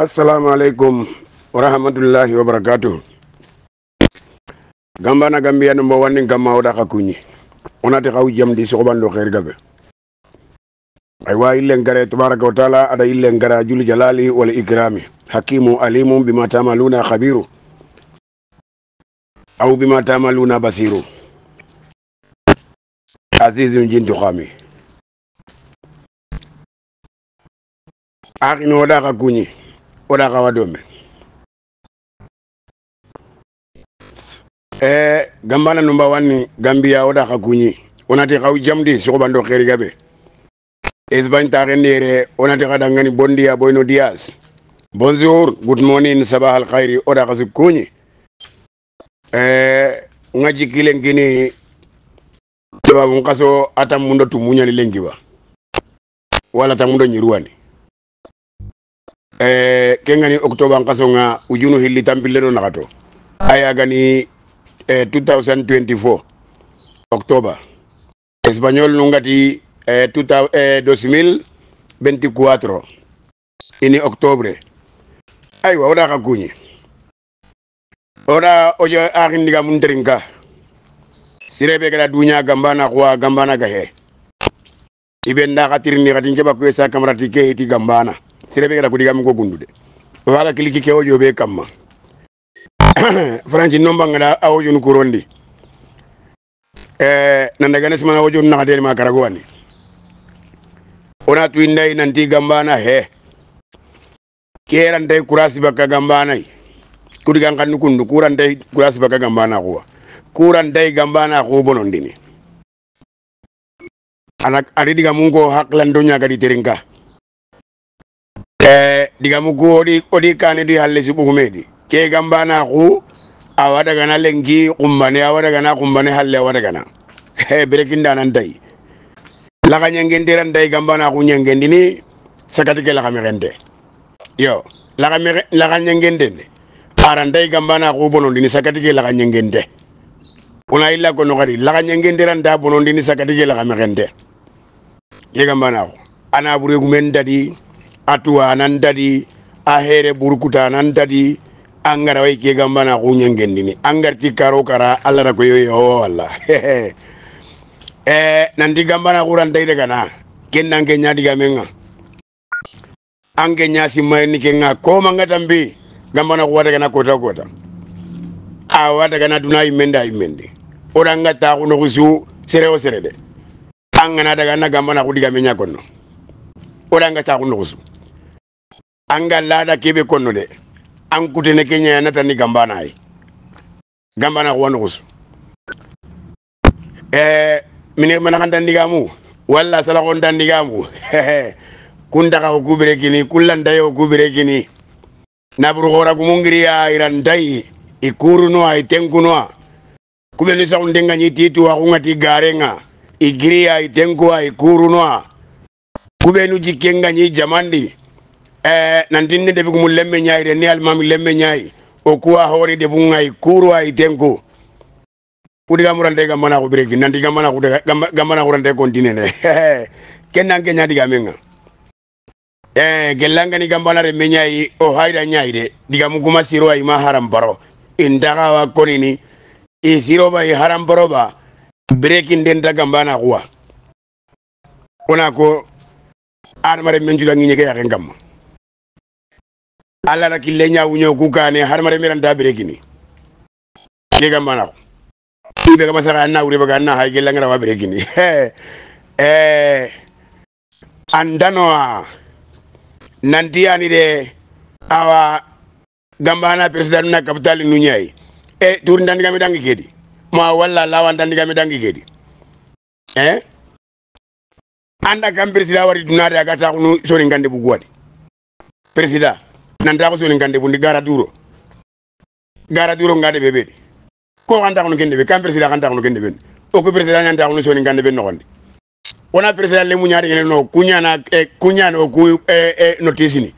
assalamu alaikum wa rahmatullahi wa barakatuh gambana gambiyano mbo wannin kam mawɗa ka kuñi onati xaw jamdi soxoɓanɗo xeer gabe aywa illen gare tabaraka wa taala ada illen gara juli jalali wal ikrami hakimu alimu bima tamaluna khabiru aw bima tamaluna basiru azizum jintu xami axinoɗa xa kuñi oda kawa dome eh gambana numba wani gambia oda kakunyi onati kaw jamdi bando xeri gabe espagne taxe ndere onati xa dangani bon dia boyno dias bonjour good morning sabah al khairi oda xasi kuñi eh nga jikki lenkini sababu nkaso ata mundo tu muñani lenki wala ta nyiruani eh, kengani octobre an nga ujunu hilli tampille ɗo nakato gani eh, 2024 octobre espagnol nu ngati eh, tuta, eh, 2024 ini octobre aywa oɗa ka kuñi oɗa ojo ahindiga mum terinka sireɓe gada duña gambana kuwa gambana gahe iɓen da ka tirini kati jaɓa kuye sa camarati ke hiti gambana sirebegera kudiga mugo gundude wala kiliki ke ojo be kamma franci nomba a awojo nu kurondi eh nanda ganes mana ojo na hadel ma karagwani ona tuindai nanti gambana he keran dai kurasi baka gambana kudiga kan kundu kuran dai kurasi baka gambana kuwa kuran dai gambana ko bonondini anak ari diga mungo haklan dunya ga eh digamuku odi odi kane du halle si bugumedi ke gambana ku awada gana lengi kumbane awada gana kumbane halle awada gana he brekinda nan dai laga nyangendi ran dai gambana ku nyangendi ni sakati ke laga merende yo laga mere laga nyangende ne gambana ku bonondi ni sakati ke laga una illa ko nogari laga nyangende ran bonondi ni sakati ke merende ye gambana ku ana bure gumen atuwa anan dadi a here burukuta anan dadi an gara wai ke gamba na kunyan gendini an garti karo kara oh, allah da koyo yawo walla eh nan di gamba na kuran dai daga na kennan kenya diga menga an kenya si mai ni kenga ko manga tambi gamba na kuwa daga na kota kota awa daga na duna imenda imende ora ta kuno kusu sere o sere de an gana daga na gamba na kudiga menya kono ora ta kuno kusu anga lada kebe kono de an kutene ke ñayanata ni gambana ye gambana ko wanugus eh, mine kan tani gamu manakan dandigamu walla salakon dandigamu kundaga ko kubire kini kullandaye ko kubire kini naburu hora kumungiriya irandayi ikurunoa itenkunoa kubeni sakundenga nyitituwa kungati garenga ai igiriya itenkuwa ikurunoa nu jikenga nyi jamandi eh, nandinne debi kumu lemme ñayi de ni almami lemme ñayi o kuwa debu ngai kuuru ayi tenku kudi gamurante gammana ku bireki nanti gammana ku gammana kurante kontine ne kennan ke ñadiga men ŋa eh, gellangani gambana re me o hayda ñayi de digamu kuma siro ayi haram baro intaxawa konini i siroba i haram baroba birekin den ta gambana kuwa ona ko adamaren men culangi ñege alla la kille ñawuño ku kane har mare miran dabire kini ke gamba na ko ibe gamba sara na wure baga na hay gelang wa bere gini eh andanoa nantiani de awa gambana president na capital nu nyaay e tur ndandi gami e dangi kedi ma walla wa ndandi gami e dangi gedi eh anda kam president wari dunade agata kunu sori ngande bu gwadi president nanta ko soni gande bundi gara duro gara duro ngade bebe ko anda ko ngende be kam president anda ko ngende ben o ko president anda ko soni gande ben no gonde wona president le muñaade ngene no kunyana e kunyana o ku e e notice ni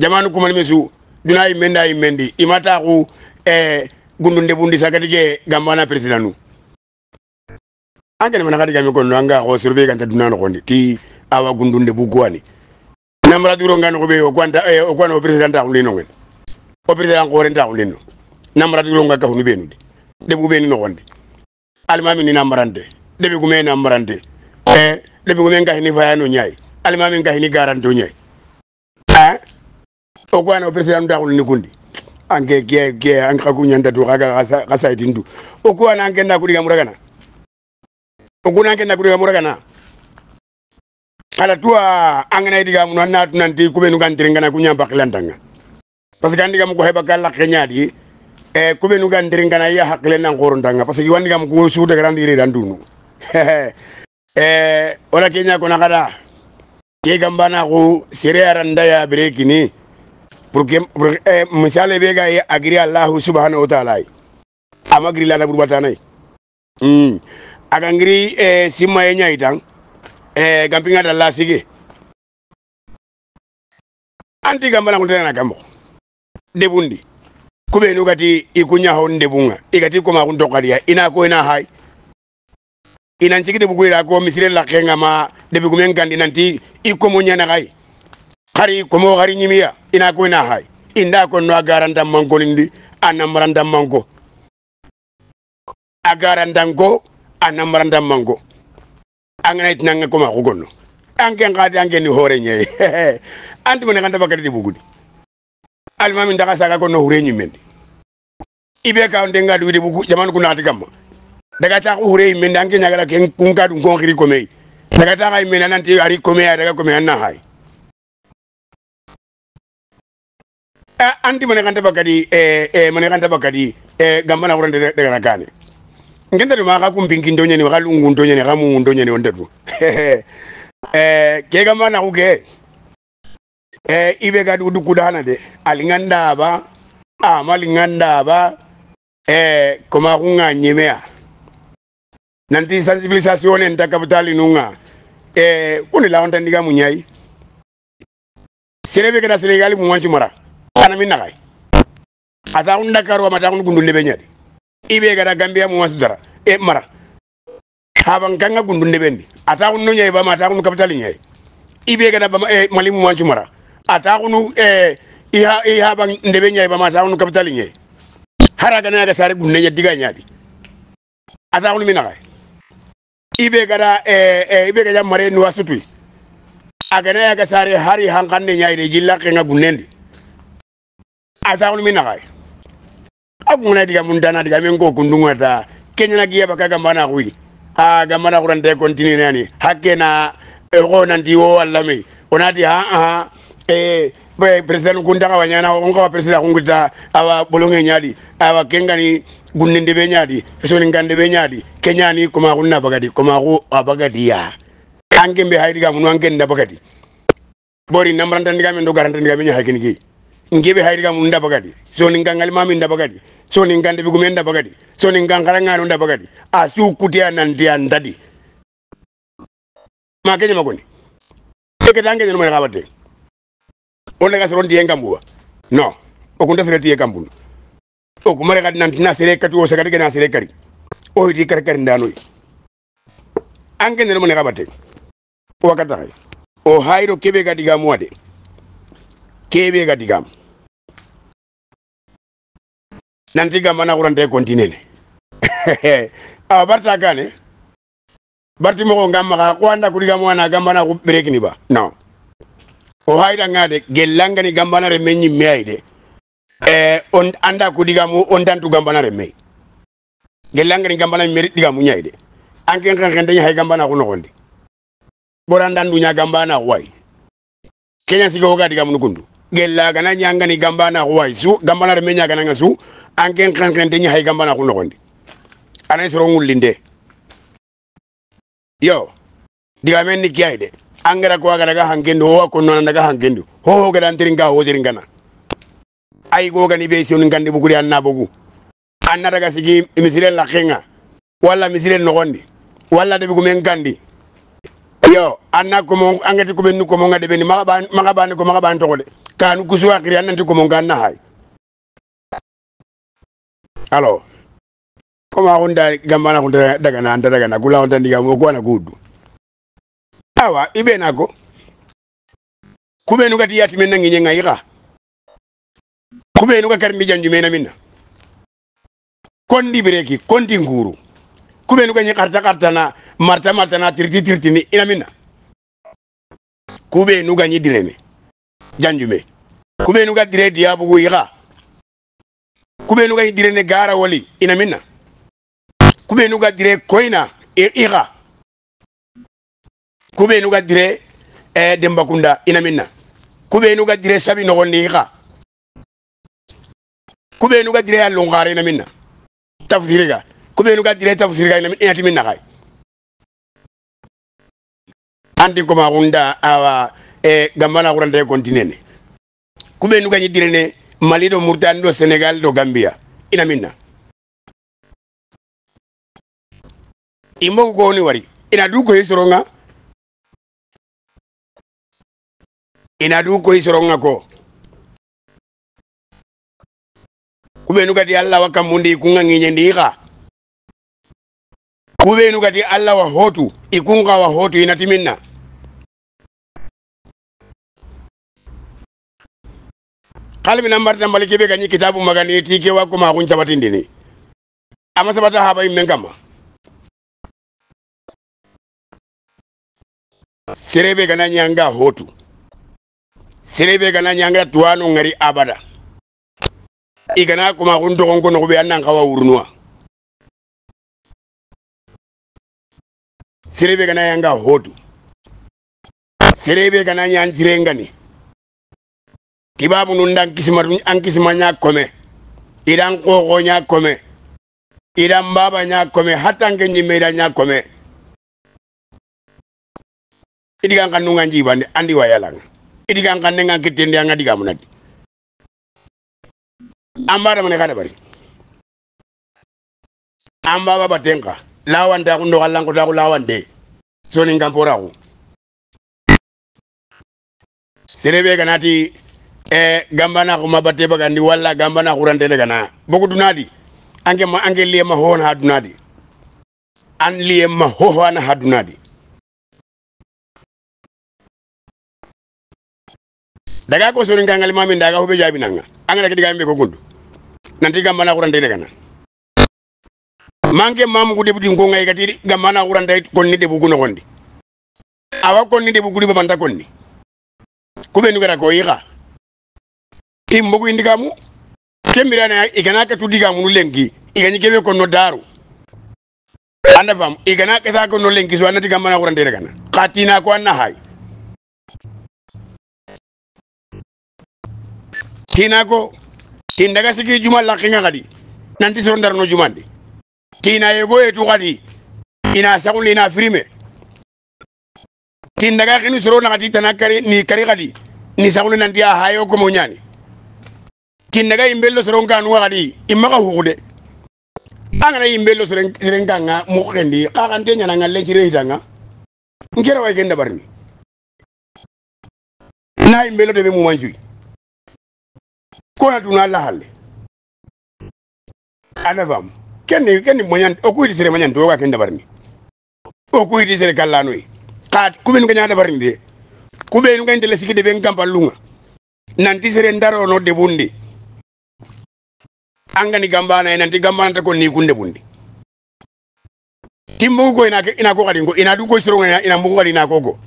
jamanu kumal mesu dina yi menda yi mendi imata ko e gundu nde bundi sakati je gambana president nu angene mana kadi gambe ko no anga ko surbe ganta dunano no gonde ti awa gundu nde bugwani namra duro ngano be o kwanda e eh, o kwano president ta hulino ngen o president ko renta hulino namra duro ngaka hunu benu de bu benu ngonde almami ni namrande de bu me namrande eh de bu me ngahini fayano nyai almami ngahini garanto nyai a e o eh? kwano president ta hulino kundi ange ge ge ange kakunyanda tu kaga kasaidindu o kwana ange nakuri gamuragana o kuna ange na nakuri gamuragana ala tuwa angana diga mun anna tu nanti ku benu kan kunya bakilantanga parce que andiga mu heba kala kenyadi e ku benu kan tirengana ya hakle nan gorondanga parce que wandiga mu ko suude dandunu e ora kenya ko nakada ke gambana ko sere aranda ya brekini pour que eh, misale be ga agri allah subhanahu ta'ala amagri la na burbatanai mm agangri e simma yenya itang eh gampinga dalla sigi anti gambana kuntana gambo debundi kube nugati ikunya ho ndebunga igati koma kuntokaria ina ko ina hai ina nchikide bukwira ko misire la kenga ma debi kumen kandi nanti ikomo nyana kai kari komo kari nyimia ina ko ina hai inda ko no agaranda mango nindi anamaranda mango agaranda ngo anamaranda mango angana tinanga koma kukono anke ngati anke ni hore nye anti mona kanda bakati di bugudi almami ndaka saka kono hure nyimende ibe ka onde ngati widi bugu jamanu kuna kama daga ta ku nye nyimende anke nyagala ken kunka dun kon khiri komei daga ta ga nyimende nanti ari komei daga komei anna hai anti mona kanda bakati eh eh mona kanda bakati eh gambana hurande daga nakane ngendatu maka kumbingi ndonyani wakalungu ndonyani kamungu ndonyani wondatu eh kega mana kuge eh ibe kati kuti kudana de alingandaba ama ah, alingandaba eh koma kunganyemea nanti sensibilisation enta kapitali nunga eh kuni laonta ndiga munyai serebe kada senegali muwanchu mara kana minna kai ata unda karwa mata kundu kundu ibe gara gambia mu wasu dara e mara haban kanga gundun ndebendi bendi ata kunu nyai ba mata kunu kapital nyai ibe gara ba e malimu wanchu mara ata kunu e iha iha ban de be nyai ba mata kunu kapital nyai haraga na ga sare gunne nya diga nyaadi ata kunu mina ibe gara e e ibe gara mare nu wasu agana ya ga sare hari hankan ne nyai de jilla kenga gunnendi ata kunu mina akungona diga mundana diga men ko kundunga ta kenyana giya baka gambana hui a gambana kuran te continue nani hakke na ko eh, nanti wo alla onati ha ha eh president kundaga wanyana onga wa president kunguta awa bolonge nyadi awa kengani gunnende be nyadi esoni ngande be nyadi kenyani kuma kunna bagadi kuma ku abagadi ya ange mbe hayri ga munu ange bagadi bori namranta ndiga men garanta ndiga men hakini gi ngebe hayri ga munu bagadi so ningangal mami nda bagadi so gande bi gumen da bagadi sonin gankara ngano da bagadi a su kutiya nan dia ndadi ma kenya makoni ke dange ni mwana kabate onda no okunda sere tie kambunu okumare kad nan tina sere katu o sakati gena sere kari o di kar kar ndano ange ni mwana kabate wakata o hairo kebe nanti gamana xurante continene awa ah, barta kane barti moxo ngamaxa xu anda kudigamoana gambana xu brekini ba non o haydanga de gellangani gambana reme ñimme ay de eh, on anda kudigamu on dantu gambana reme gellangani gambana meri digamu ñay de anken xenxenteña xay gambana xu noxondi borandanduña gambana xu way keña sigo woga digamunu kundu gella gana nyangani gambana huwai su gambana remenya gana ngasu anken kan kan tenya hay gambana kuno kondi anay soro ngulinde yo diga men ni kiyai de angara ko agara ga hangendo ho ko non daga hangendo ho ho ga dantirin gani be sun gandi anna bugu anna daga sigi misire la kenga wala misire no wala de bugu yo anna ko mo angati ko men ko mo ngade de kan kusuwakiri ananti kumunganna hay alo koma hunda gambana na hunda daga na kula gamu kwa na kudu awa ibe nako kubenu kati yati men nangi nyenga yiga kubenu ka karmi janju mena mina. kondi breki kondi nguru kubenu karta karta na marta marta na tirti tirti ni ina minna kubenu ka direme janjume kubenu ga dire diya bugu yiga kubenu ga dire ne gara wali ina minna kubenu ga dire koina e iga kubenu ga dire e demba kunda ina minna kubenu ga dire sabi no woni iga kubenu ga dire allon gara ina minna tafsiriga kubenu ga dire tafsiriga ina minna ina minna kai andi kuma kunda awa e gambana xuranta continene kuɓenu direne mali do murtani do sénégal do gambia ina minna ko kowoni wari ina du koyi soronga ina du koyi soronga ko kuɓenu gati allah wa kammundi ikunga ŋiñendi i xa kuɓenu kati allah wa hotu ikunga wa hotu inati timinna hal min ambarta malike be kitabu magani tike wa kuma kun tabatin dini sabata haba imen kama serebe gana nyanga hotu serebe gana nyanga tuwano ngari abada igana kuma kun dogon kono be annan kawa urunwa serebe gana nyanga hotu serebe gana nyanjirengani kibabu nun dan an kisima nya kome idan kogo nya kome idan baba nya kome hatan ke nyimera nya kome idigan kan nungan jibande andi wayalang idigan kan nengan kitende anga digamunadi ambara mane kada bari amba baba tenka lawanda kundo kalango ta kulawande soni ngampora ku kanati eh gamba gambana ko mabate wala gamba na kurante daga na boku dunadi ange ma ange liye ma hon ha dunadi an liye ma ho hana ha dunadi daga ko so ringa ngal mamin daga hobe jabi nanga ange daga digambe ko gundu nanti gamba na kurante daga na mange mamu gude budi ngonga gamba na kurante konni de bugu no gondi awa ni debu de ba di babanta ni kubenu gara ko yiga immogu indigamu kemirana iganaka tudigamu nulengi igani kebe konno daru anda fam igana kata konno lengi so anati gamana kurande kana katina kwa anna hay tina ko tindaga sigi juma la lakinga kadi nanti soron juma ndi tina yego etu kadi ina sagul ina firime tindaga kini soron kadi tanakari ni kari kadi ni sagul nanti a hayo ko mo kinnaga yimbello soron kanu wakadi imma ka hukude angana yimbello soren kanga mokkendi kakante ñananga lencire hitanga nkera way ken dabarni na yimbello deɓe mumancuy kona tuna lahalle ana fam kenne kenne mañan o kuyti sere mañan to ka ken dabarni o kuyti sere kallanoy e. ka kuɓen kaña dabarni de kuɓen kañtele sikide ɓen kampallunga nanti sere ndarono debundi ni gambana nanti gambana ta ko ni kunde bundi timbu ko ina ina ko kadingo ina du ko ina ina mbugo kadina ko ko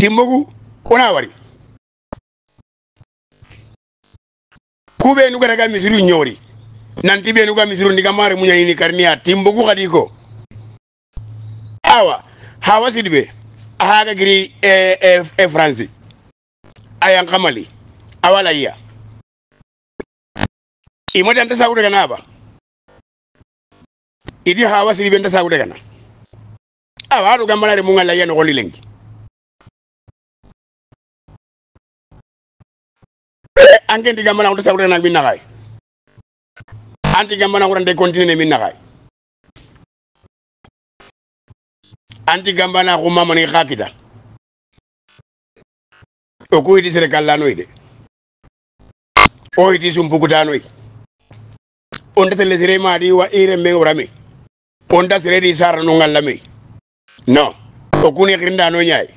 timbu ona wari kube nuga daga misiru nyori nanti be nuga misiru ndiga mare munya ini karnia timbu kadiko awa hawa sidibe ahaga giri e eh, e eh, e eh, fransi ayang kamali awala iya imota nta sakutekana apa iti hawa silibe nta sakutekana awa atukamba nali mung'anla iya nokholilengi ange ndigamba nakuti sakutekana minakhaye antigamba nakuti ndekontinene minakhaye antigamba nakhumama nikhakita okuyitisire kallanoide oyitisumpukutanoi onda tele sire mari wa ire me me onda sire di sar no ngalami no okuni kirinda no nyai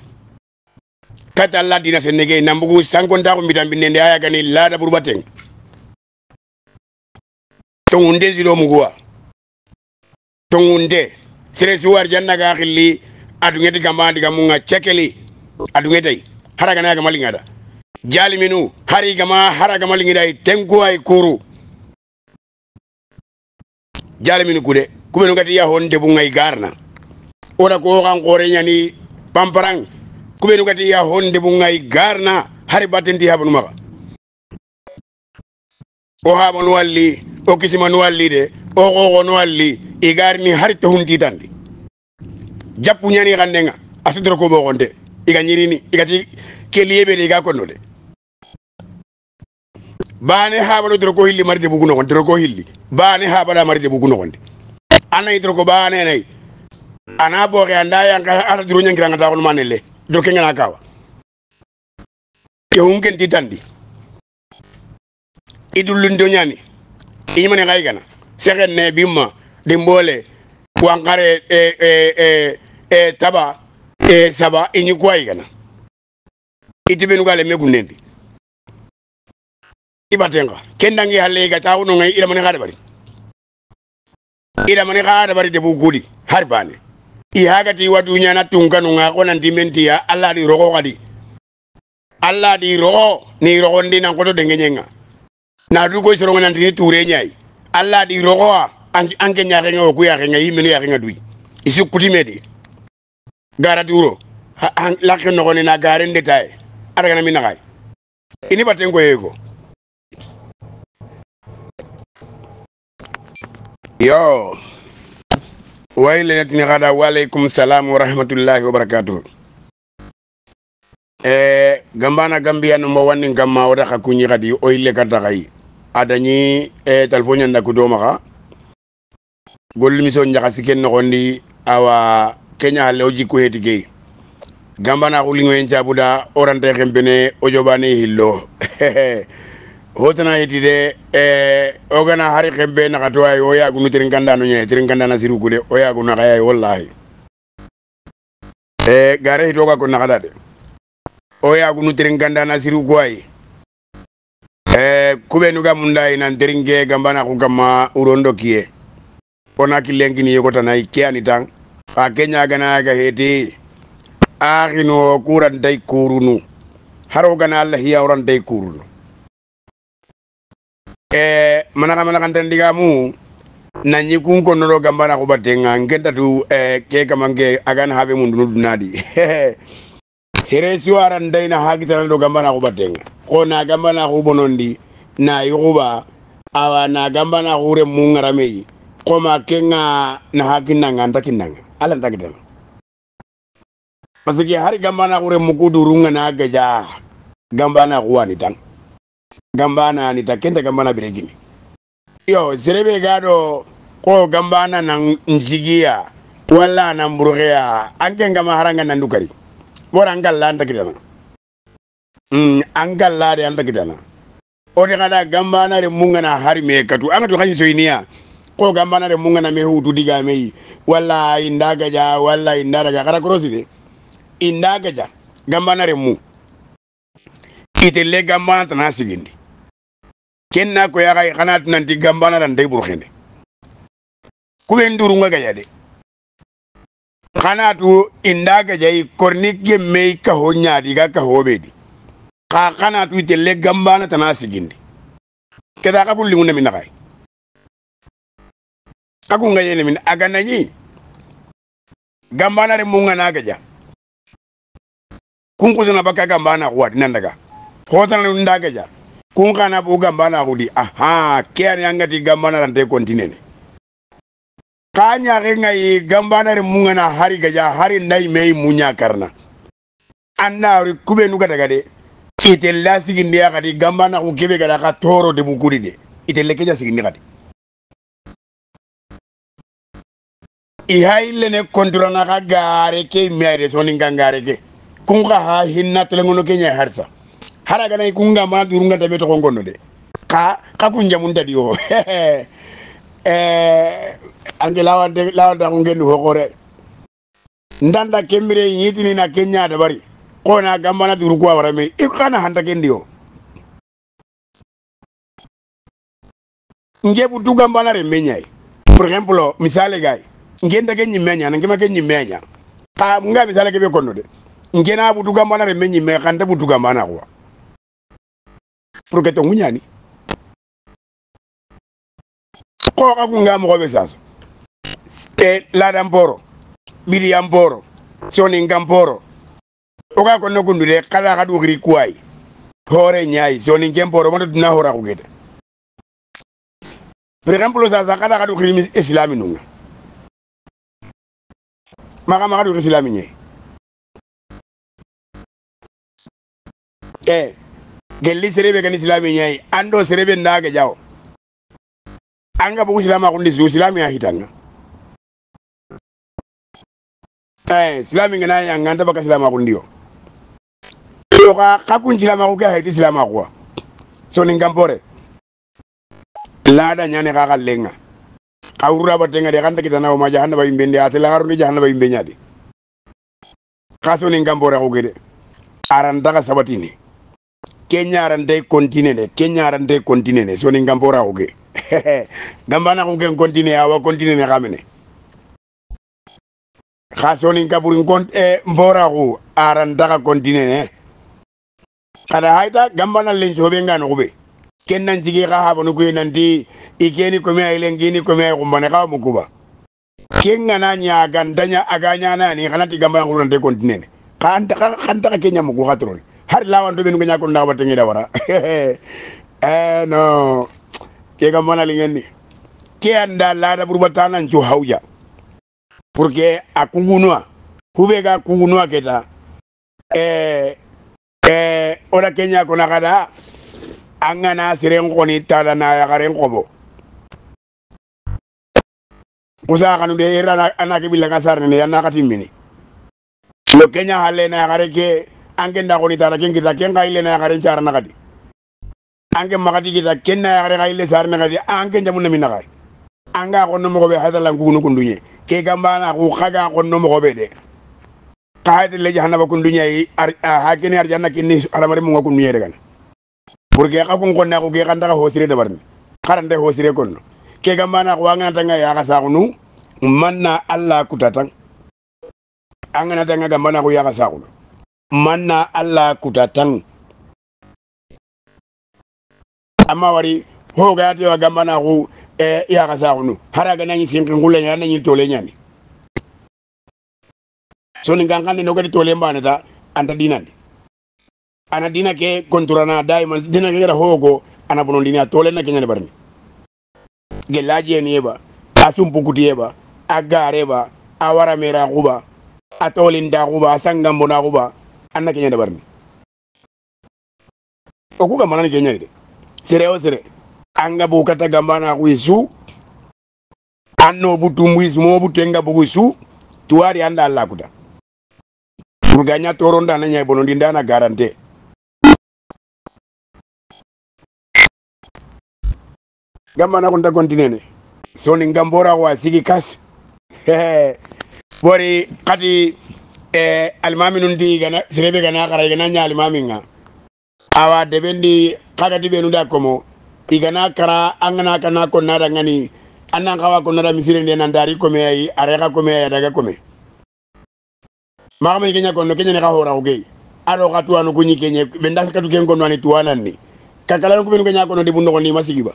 kata la dina senege nambugu sangonta ko mitambi nende aya gani lada burbateng tongunde zilo muguwa tongunde sire suwar janna ga khilli adungeti gamba diga munga chekeli adungeti haragana ga malingada jali minu hari gama haraga malingida tenku ay kuru jale min kude kumen ngati yahon honde bu ngay garna ora ko kan gore nyani pamparang kumen ngati ya honde bu ngay garna hari batendi habnu maka o haɓon walli o kisiman de o qoqon walli i garni hari to huntitandi jappu ñani xanndenga a sotoro ko ɓoxonte iga ñirini igati ke liyeɓede iga konnode bane haɓaɗo doro ko hilli marde bugu nogonde droko ko hilli bane haɓaɗa marde bugu nogonde anayi doro ko bane nayi ana booxe anda yanka ata duro ñangiranga taxon mane le doro ke ngana kawa kewun ken titandi i dullundo ñani iñimane xay gana sexen ne bimma dimbole wankare e, e, e, e, taba e, saba iñi kuwayi gana itiɓenu ga le megunendi ibatenga kendangi halle ga ta wono ngi ila mane gada bari ila mane gada bari de bugudi harbane i haga ti wadu na tunga no ngako nan dimenti ya alla di rogo gadi alla di rogo ni rogo ndi na kodo denge nyenga na du ko shoro ngana ndi ture nyai alla di rogo anke nyare ngo ku yare ngai minu yare ngadui isi medi gara di duro lakke no na garen detail ara mina gai ini batengo yego yo waylenatini xada waaleykum salam warahmatullahi wabarakatuhu e gambana gambiyano mbo wannin gamma wota xa kuñi xadi oyle karta xayi adañi e talfo ñandakutooma xa gollumiso njaxa si ken xondi awa keña le o jikku heti gey gambana xulingoyen cabuda orante xempene o joɓane hillo hotana yeti de eh, ogana hari kembe nakatoyayi o yagunu tirin kandano ñaye tirin kandana sirukude o yagunu kaya wallahi e gare hitoga ko kada de o yagunu tirin kandana sirukuwayi e eh, kuɓenuga mundayi nan tirin ke gambana ku kamma urondo kiye ona killenkini yegotanayi ke ani tan a keñaganayaga heti axino kurantay kurunu haro gana allah hiyawrantay kurunu eh, manaka manakantandigamu nanyi kunkonoro gambana kubatenga tu eh, ke kamanke agana habe mundunu dunadi seresiyo arandaina hakitanado gambana kubatenga gamba na gambana kubonondi na yuba awa na na kure mungarameyi koma kenga na hakinanga ndakinanga ala ndakitanga parce que hari na kure mukudurunga na gaja gambana kuwani tanga gambana nitakenda kenta gambana biregini yo zerebe gado ko gambana nan njigia walla na mburugea anke ngama haranga na ndukari bora la anta kidana mm la de anta kidana o de kada gambana re munga na me katu anga to hanyi soiniya ko gambana re munga me hutu diga mei walla indagaja wala walla indaga ja krosi de indagaja gambana re mu itelle gambana tana sigindi ken na ko yaxa xana tunanti gambana tan day burxine kuɓen durunga gaja de xana tu inda gajayi korni gemmey kaho ñaadiga kahoɓedi xa xana tu itelle gambana tana sigindi keda xa kullingu nemi naxay xa kunga ye nemin a ganañi gambana re munga na gaja kun kusana bakka gambana xuwadi nandaga hotana ɗum ndagaja kun kana ɓu gambana kudi aha keani angati gambanarante continene kanya ke ngai gambanare mungana hari gaja hari nai mei munya karna anna ri kube nuka daga de ite lasigi ndiya kati gambana ku kebe gada ka toro de bukuri de ite lekeja sigi ndi kati ihaile ne konturana ka gare ke mere sonin gangare ke kun ha hinna telengono kenya harsa haraga na ikunga ma durunga da meto kongono de ka ka kunja mun tadi o eh, eh ande lawan de lawan da ho hokore ndanda kemire yitini na kenya da bari kona gamba na duru kwa warame ikana handa kendio nge butu gamba na remenya for example misale gai nge ndake nyimenya na ngema kenyi nyimenya ka nga misale ke be kono de na butu gamba na remenya me kanda butu gamba na kwa prokete ngunyani koka kunga mogobe saso e lada mboro bili ya mboro soni nga mboro oka konno kundure kala ka dugiri kuai hore nyai soni nge mboro mondo dina hora kugeda par exemple sasa kala ka dugiri islami nunga maka maka dugiri islami nyai eh gelli serebe kan islami nyai ando serebe ndage jao anga bugu silama kundi su silami ya hitanga eh silami ngana ya nganda baka silama kundio yo ka kakun silama ku ka hiti silama kwa so ni ningampore lada nyane ka lenga kawrura batenga de kanta kita nawo maja ba bayimbe ndi atela garundi jahanda bayimbe nyadi kaso ningampore ku gede arantaka sabatini keñarante continue ne keñarante continue ne soni gamporaxu ke gambanaxu ken continue awa continue ne xamene xa soni kaburin e eh, mboraxu arantaxa continue ne xada hayta gambana len soɓenganoxuɓe ken nan sigi xa xabanu kuye nanti i keni kome ay len kini kome ay xumbane xa mukuba ken gana ñagan daña aga ñanani xanati gambanaxurante continue ne xa antaxa kenñamuku xa turoni har lawantoɓe nu gaña kono dawategeɗa wara e no ke kam wanalingen ni ke anda laada ɓurɓa tananco hawja pour que a kugunuwa huɓe ga kugunuwa keta e e oɗa keña kona kada an gana siren koni na yakaren kobo kusa kanu de era anake ɓillanga sarnene yanna katimmini lo keña hallena yakare ke angen nda koni tara ken kita ken kai le na gare char na gadi kita ken na gare kai le na gadi jamu na mina kai anga ko no mo hada lan kunu kundunye ke gamba na ku khaga ko no mo de kaade le jahannaba ar ha ken ar janna ken ni aramare mo kundunye de gana pour aku ka kon na ko ge kan hosire de barni karande hosire kon ke gamba na ko tanga ya ka sa manna alla kutatang. Angga na tanga gamba na ko ya sa manna alla kutatan amma wari ho gaati wa gamana ku e eh, ya kasa kunu haraga nanyi sinkin ngule nyana nanyi tole nyani so ni gangane no gadi tole mbana ta anda dina dinandi ana dina ke konturana diamonds dina ke gara hogo ana bono dina tole na kenya kenyane barni gelaji ni eba asum pukuti eba agare ba awara mera kuba atolin da kuba sangam bona kuba anna keñede ɓarni o kuga kenya ide sere o sere anga bu kata na ku su anno mu isu mo bu tenga bu isu tuari anda alla kuda urganya toronda na nyai bonondi ndana garante gambana kunta kontinene ni ngambora wa sigi kas bori kati E, alimami nundi gana sirebe gana kara gana nya alimami nga awa debendi kaga dibe nunda da komo igana kara angana kana ko nada ngani anan kawa ko nada misire ne nan dari kome ayi are ka ayi daga kome magama igenya kono kenya ne kahora uge aro katu tuanu kunyi kenye benda ka tu kengo nani tuanan ni kakalan ko benu kenya kono de bunno ni masigiba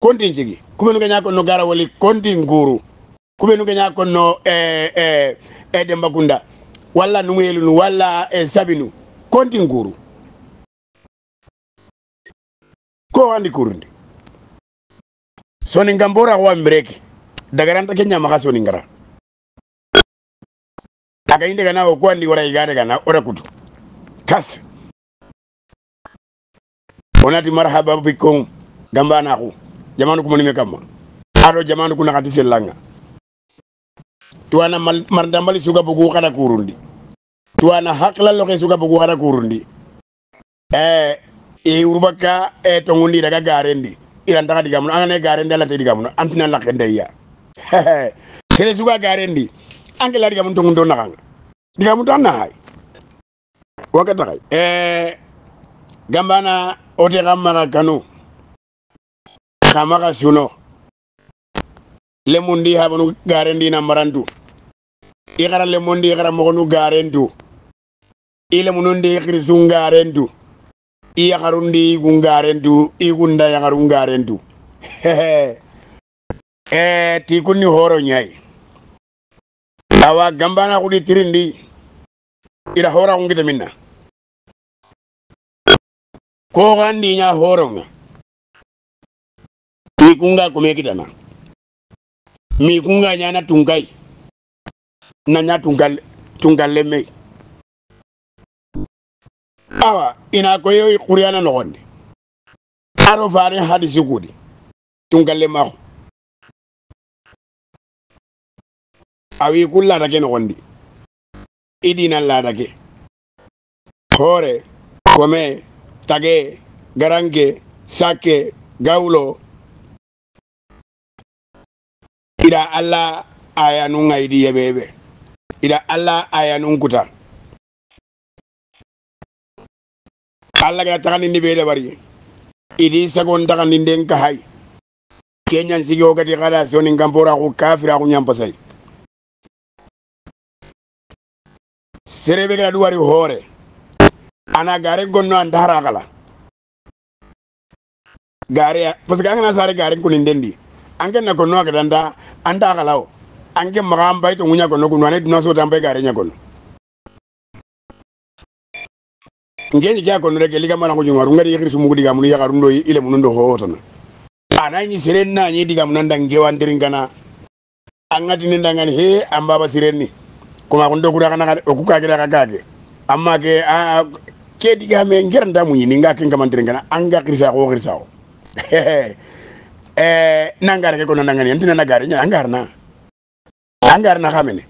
kontin jigi kumenu kenya kono gara wali kontin nguru kuɓenu geña konno eh, eh, e demba walla numuhelu nu walla eh, sabi nu konti nguuru ko andi kurundi soni ngambora wammireke dagaranta kenya maha soni ngara akainde kana ko andi ora igare kana ora kutu kas onati marhaba bikum gambana ko jamanu kumuni mekamma ado jamanu kuna kati selanga tuwana marndambali suga bugu kana kurundi tuwana hakla loke suga bugu kana kurundi eh e, e urbaka e tongundi daga garendi iran daga digamuna angane garendi ala te digamuna antina lakende ya kere suga garendi anke la digamun tongundo nakanga digamun tan na hay wakata hay eh gambana ote kamma kanu kama kasuno lemundi habanu garendi na marandu igara lemundi igara mogonu garendu ilemunundi ikirisun garendu iyakarundi igungarendu igunda yakarungarendu hehe eh tikuni horo nyai awa gambana kudi tirindi ira hora kungita minna ko gandi nya horo nga tikunga kumekitana mi kunga nyana tungai nanya tungal me awa ina ko yo qur'ana no gonde aro fare hadisi kudi tungale ma awi kula dake no gonde idina la dake kore kome tage garange sake gaulo ida alla ayanun aidi yebebe ida alla ayanun kuta alla gana taganindi be dabari idi sagon taganinden ka hay kenyan sigio gati kada sonin kampora ku kafira ku nyampasai serebe gana duwari hore ana gare gonno andahara kala gare parce que angana sare gare kunindendi anke na kono danda anda akalao anke magamba ito ngunya kono kuno ane tunaso tamba ikarenya kono nge kya kono reke liga mana runga rungari yekri sumuku diga munu yaka rundo ile munundo ana nyi siren na nyi diga munanda nge ngewa anga dininda ngani he ambaba ni kuma kundo kura kana okukagira kakake amma ke a ke diga me ngeranda munyi ninga kinga mandiringana anga kirisa ko kirisa eh nangare ke kono nangani antina nagare nya angarna angarna khamene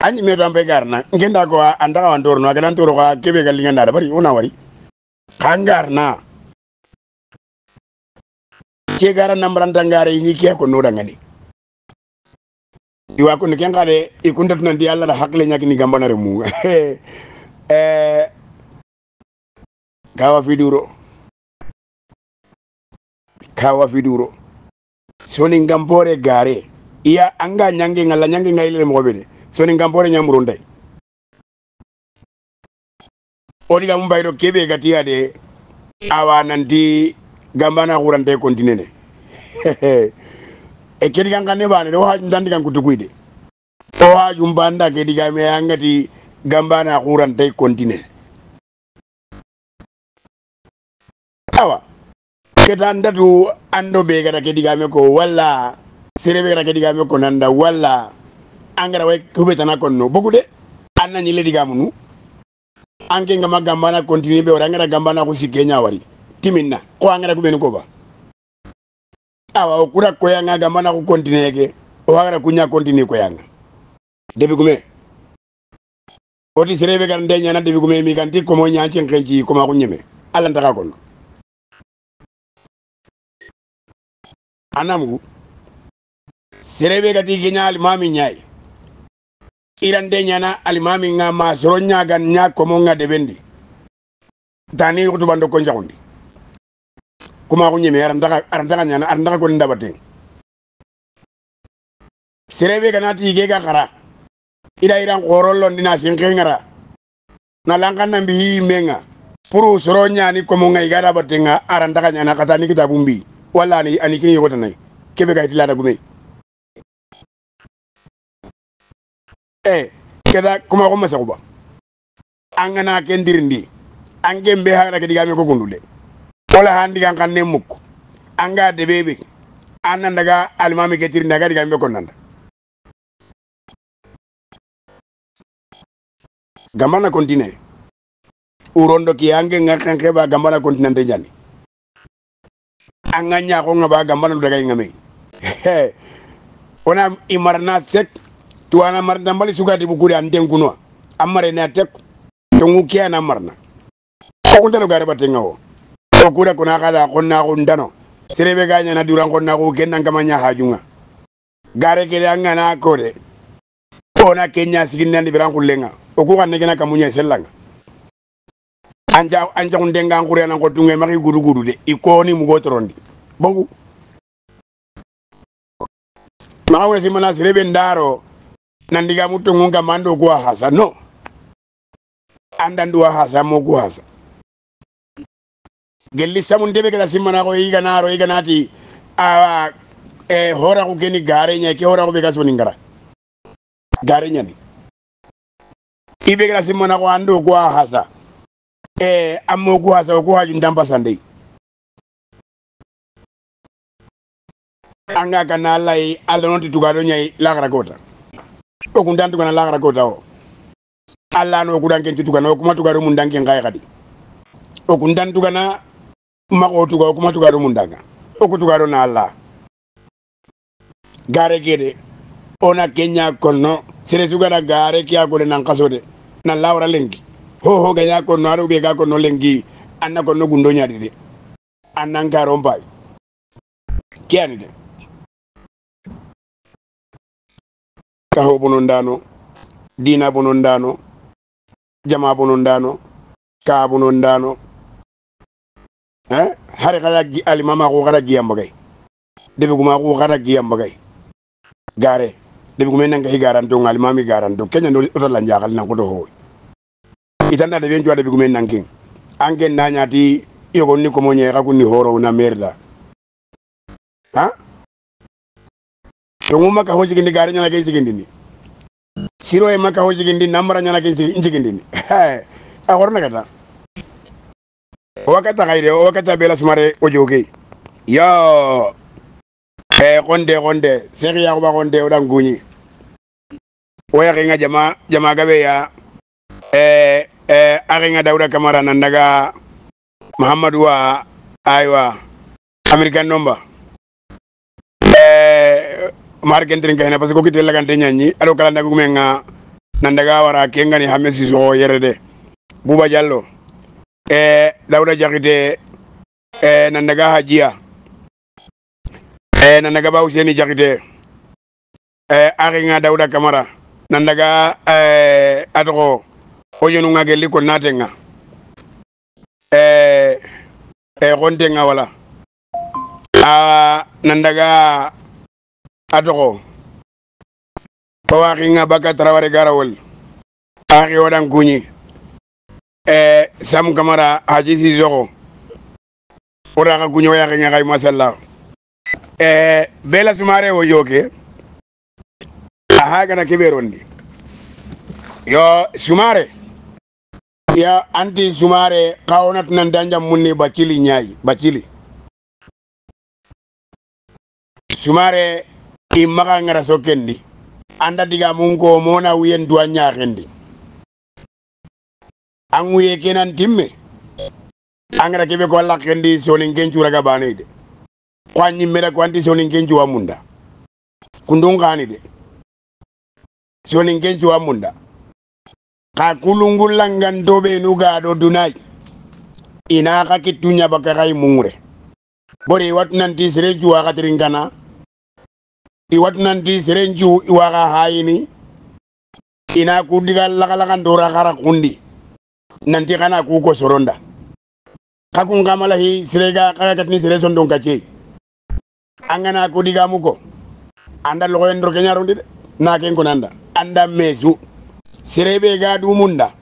anyi medo ambe garna ngenda ko anda wa ndorno agala ndoro ka kebe gal linga ndara bari una wari kangarna ke gara namran tangare ni ke ko noda ngani iwa ko niken kare ikunda tunan di Allah hakle nyaki ni gambana remu eh kawa eh, fiduro kawa viduro soni ngambore gare iya anga nyange ngala nyange ngaile mogobede soni ngambore nyamurundai ga mbairo kebe gati de awa nanti gambana kurande kontinene e kedigan kanne bane o hajum dandigan kutukuide o kedi ga me angati gambana kurande kontinene awa ketan datu ando be gata ke digame ko walla sere be gata ke ko nanda walla angara way kube tana konno bogude anna nyile digamunu anke ngama gambana continue be orangara gambana ko sigenya wari timinna ko angara kubeni ko ba awa okura ko yanga gambana ko continue ke o angara kunya continue ko yanga debi kume oti sere be kan de nyana debi kume mi kan ti ko mo nyanche nkenji ko ma kunyeme alanta ka konno anamgu serebe gati alimami nyai irande nyana alimami nga masoro nyaga nya komo nga debendi tani ko tubando ko njagundi kuma ko nyeme arandaka arandaka nyana arandaka ko ndabate serebe kana ti ge ga kara ida iran korollo dina sinke ngara na lankan nambi menga puru soro nyani komo nga igara batenga arandaka nyana katani kitabumbi walla ani kini yogota nayi kebe kati la gume e keda kuma kuma masakuba an gana kendirindi an ken be hakata kedigame ko kundude wala han digan kan ne mukku an ga debebe an nan daga alimami ketirindi aga digame be konnanda gambana continue urondo ki ange ngakan keba gambana continente jani an ga ñaxonga ba gambana lu dagayinga me wona i tek tuwana marna mbali sugati bukude an tenkunuwa a marene a tek tongu ke ana marna kokuntano gare batenga wo to kuna kada konna kuntano serebe ga ñana duran konna ku kennan kama ñahajunga gare kede an gana kode ona kenya siginnandi biran kullenga oku kannegena kamuñe sellanga anja anja undenga ngure na ngotunge maki guru guru de ikoni mugotrondi bogu maawne simana sirebe ndaro nandiga mutu ngunga mando kwa hasa no anda nduwa hasa mo kwa hasa gelli samun debe kala simana ko iga naro iga nati a e hora ko geni gare nya ki hora ko be kaso ningara gare nya ni ibe kila simana ko ando kwa hasa eh amma ko ha sawo ko hajum dampasande anga kana lay alla noon tugaɗo ñayi lakara kota o kun tan tugana lakara kota o ala no kudanken ti tugana o kuma tugaɗo mum danken kay kadi o kun tan tugana mako tuga o kuma tugaɗo mum danga o ko tugaɗo na ala gare kede ona kenya konno sere sugana gare kiya kode nan kasode nan lawra lenki hoho ganya kono ara ube ga kono lengi anna kono gundo nyari de anna ngaro mbai kiani de kaho bono ndano dina bono ndano jama bono ndano ka bono ndano eh hare kala gi mama ko kala gi ambagay debe kuma ko kala gi ambagay gare debe kuma nanga higaranto ngalimami garanto kenya ndo otala njakal nan ko to hoy itanda de ben jwade bigume nanking angen nanya ti yogon ni komo nyera kunni horo una merda ha tongu maka ho jigindi gare nyana ke jigindi ni siro e maka ho jigindi namara nyana ke jigindi ni ha a na kata wakata gaire wakata bela sumare o joge yo e gonde gonde seri ya ba gonde o dan gunyi o ya nga jama jama gabe ya eh axenga dawda camara nan daga mahamadou wa aywa american nomba eh, mar kentrin kayna parce que ko kitel lagante ñañi ado kala ndagu menga nan daga wara kenga ni si so yerede buba jallo e eh, dawda Jakite e eh, nan daga hajiya e nan daga baw seni jaxite e axenga dawda camara nan daga e oyenu nga gelli ko nate nga eh eh gonte nga wala a ah, nandaga atoko ko waxi nga baka traware garawol axi wadan kuñi eh sam kamara haji si zogo uraxa kuño yaxi nga xay masalla eh bela sumare wo yoke aha gana keɓerondi yo sumare ya anti sumare kawonat nan danjam munni bacili ñaayi bacili sumare imaka maxa ngara so kendi anda diga mungo ko mona wuyen dua ñaaxendi an wuye kenan timme angara kebe ko lakkendi kendi kencuraga baney de banide a mera ko anti sonin wa munda kundun xaani de sonin wa munda ka kulungullangan dobe nu do dunai ina ka tunya bakarai mungre bore wat nan nanti sere wa ka tringana i nanti sere ju iwa ka hayini ina ku diga lakalakandora kara kundi nanti kana ku ko soronda kakun kamalahi sirega kakakatini sire sondon ka ci angana ku diga muko anda kenya dorkeñarondi na naken konanda anda mezu sirebe ga munda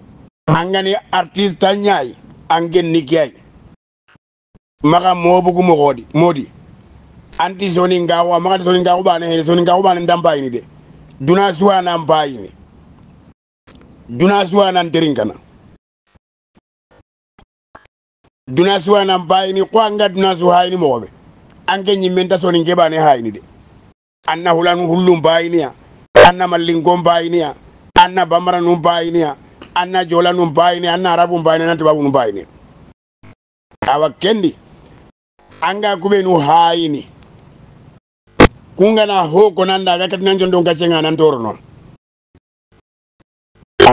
angani artista nyai angen nikyai maka mobu ku mogodi modi anti zoni ngawa maka zoni ngawa bana hele zoni ngawa bana ndamba ini de duna suwa na mba ini duna suwa na ndirinkana duna suwa na mba ini nga duna suwa ini mobe angen nyimenta zoni ngebane ha ini de anna hulanu hulum ba ini ya anna malingo ba ini ya anna bambara num ya anna jola num ini, anna arabu num ini, nanti babu num ini. Awak kendi anga kube nu hayini kungana ho konanda ga katina jondon kacenga nan torno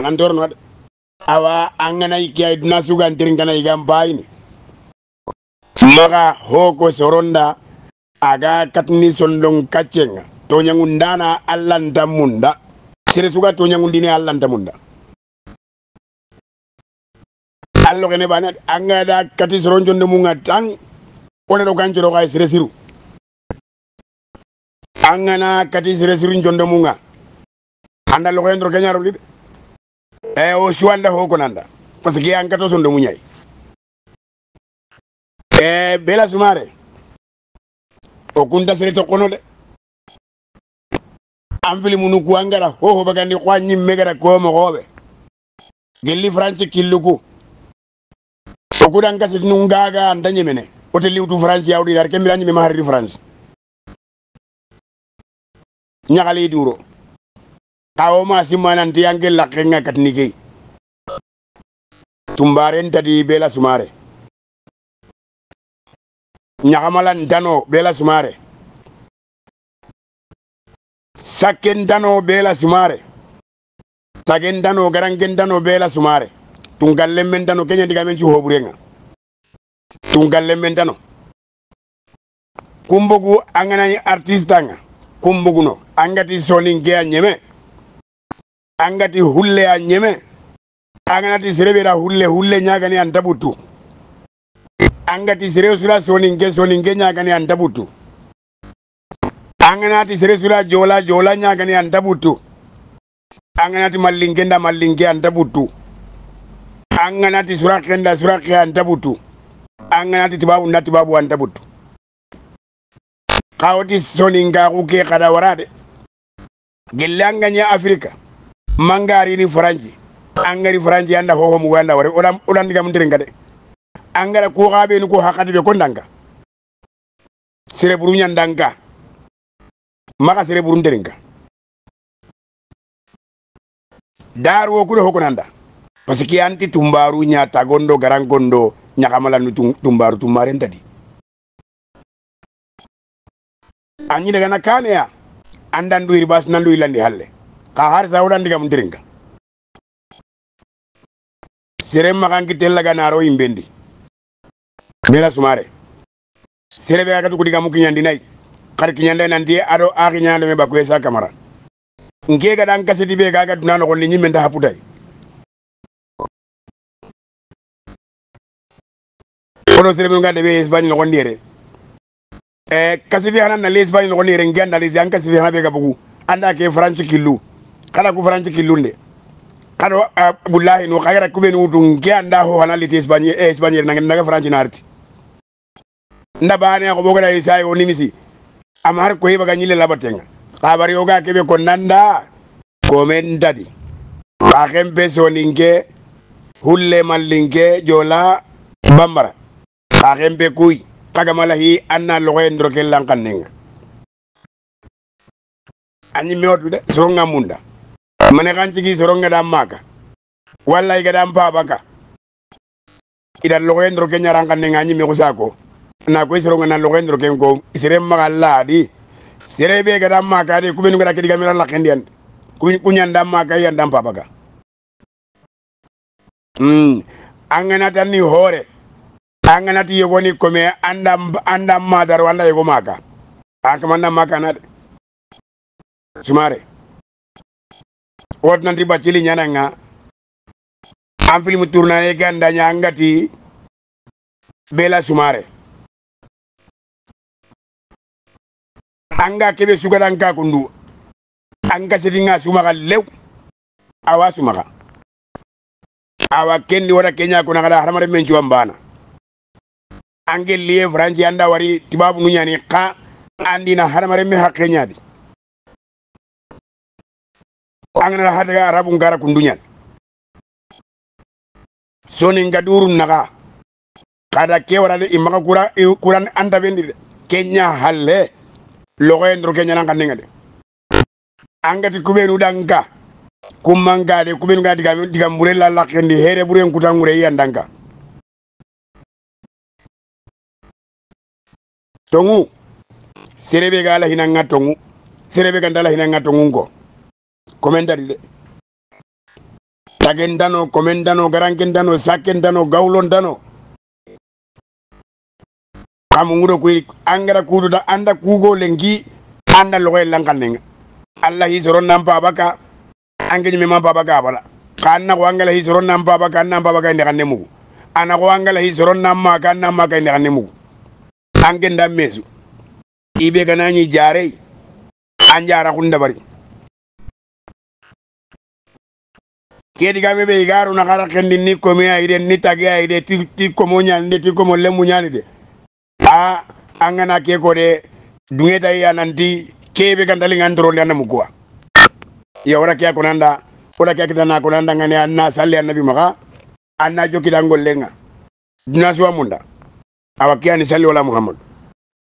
nan torno awa awa angana ikiya suga sugan tirin kana ini. maka ho hoko soronda aga katni sondong kacenga to nyangundana allanda munda seretuga toñangundine allanta munda allo kene bana anga da katis ronjon de munga tang one do do kay sere siru anga na katis sere siru njon de munga e, anda lo kendro kenyaro lid e o shuanda ho konanda parce que anga to sonde mu e bela sumare o kunta sere to kono de an filimunu ku hoho baga ni kwa ko an ñimme gara ko mogoɓe gelli france killuku o kuɗan gasiti nun mene anta ñemene ote liwtu france yawɗi ar kembira ñeme mahariri france ñakali duro kawo ma simmananti yanke lakkenga katini key tumbaren tadi bela sumare nyakamala ntano bela sumare sakken dano bela sumare sumaare dano garangen dano bela sumare sumaare tungallen men dano kenya diga men ci hoɓurenga tungallen men dano kumbugu artista nga kumbugu no angati soningeya ñeme angati hulle a ñeme anganati sereɓera hulle hulle ñagani an daɓuttu angati sere sura soninge soninge ñagani an antabutu അങ്ങനാത്തി seresula jola jola nyagani antabutu പൂട്ടു അങ്ങനാത്തി മല്ലിങ്കണ്ട മല്ലിങ്ക അണ്ട പൂട്ടു അങ്ങനാത്തി സുറാഖണ്ട സുറാഖ അണ്ട പൂട്ടു അങ്ങനാത്തി തിബാബു ഉണ്ടാ തിബാബു അണ്ട പൂട്ടു kawti soninga kuke kada warade gellanga nya afrika mangari ni franji angari franji anda hoho muganda ware odan diga mundire angara ko ni be kondanga sire burunya ndanga makasire burundelenga daru okure hokonanda pasiki anti tumbaru nya gondo garangondo gondo nyakamala nu tumbaru tumare ndadi anyi daga na kane ya andan du nan du ilandi halle ka har sa udan diga mundiringa sere makan kitella ga ro imbendi mela sumare sere be ga tu kudiga mukinyandi nai na ndiye aro aki nyanda axiñanɗome ɓakoye sa camara nke gaɗan kaseti ɓe kaga tunano noxonne ñimmen ta haputai kono sereɓenga deɓe espagne noxondi yere kaseti xana nali espagne noxondi yere nke lisi anka kaseti hana beka buku anda ke franchi kilu xana ku franchi kilu nde xano bulahi nu xagara kube nukutu nke anda ho hana liti espagne espagne e, yere naga franchi narti nda ndabaane ya xoɓogoɗa isai e o nimisi amar koy baga ñile labatenga xabar yoga keɓe ko nanda komen dadi xa xen pe soninke hulle mallinke jola bambara xa xen pe kuy xagamalaxi an na loxoye ndoroke lanqannenga a ñimme otu de soronga munda mane xan cigi soronga dam maaka wallay gadam paba ka idan loxoye ndoroke ñaranqannenga a ñimme sako na ko soro ngana lo gendro ken ko sere magalladi sere be ga damma ka de kubin ngara kidi gamira la kendian kubin kunyan damma ka yan dampa baga mm angana tan ni hore angana ti yogoni kome andam andam madar wanda yego maka akamanda maka na sumare wot nanti bacili ñananga an film tournane gandanya angati bela sumare anga kebe sugaran ka kundu anga sitinga sumaga lew awa sumaga awa kenni wada kenya kuna kada haramare men juwan bana ange liye franci anda wari tibabu nunyani ka andina haramare meha kenya di na hadaga arabu ngara kundunyani soni ngadurun naka kada kewa rade imaka kura kura anda bendi kenya halle logoye ndoro ke ñanan kan nengade angati kubenu danka kummangade kubenu ga diga diga la lakendi here buren kutan ngure yan danka tongu serebe ga ala hinanga tongu serebe ga ndala hinanga tongu ko komendari de tagendano komendano garankendano sakendano gawlondano kamu kuiri angara kudo da anda kugo lengi anda loga lankan nenga Allah hi zoro nam abaka ka ni mema baba ka bala kanna ko angala hi zoro nam abaka ka abaka baba ka inda kanne mugo ana ko angala hi zoro nam abaka ka abaka ma ka inda kanne mugo ange ndam mesu ibe kanani jare anjara kunda bari kedi ga mebe igaru na kara kendin ni komi ayde ni tagi ayde ti ti komo ni ti komo lemu nyande a an gana ke ko de dunge ta ya nanti kebe kan dalin an doro lana mukwa ya ora kya konanda ora kya kidana konanda ngane anna salli annabi maka anna jo kidango lenga dinaswa munda awakia ni sali wala muhammad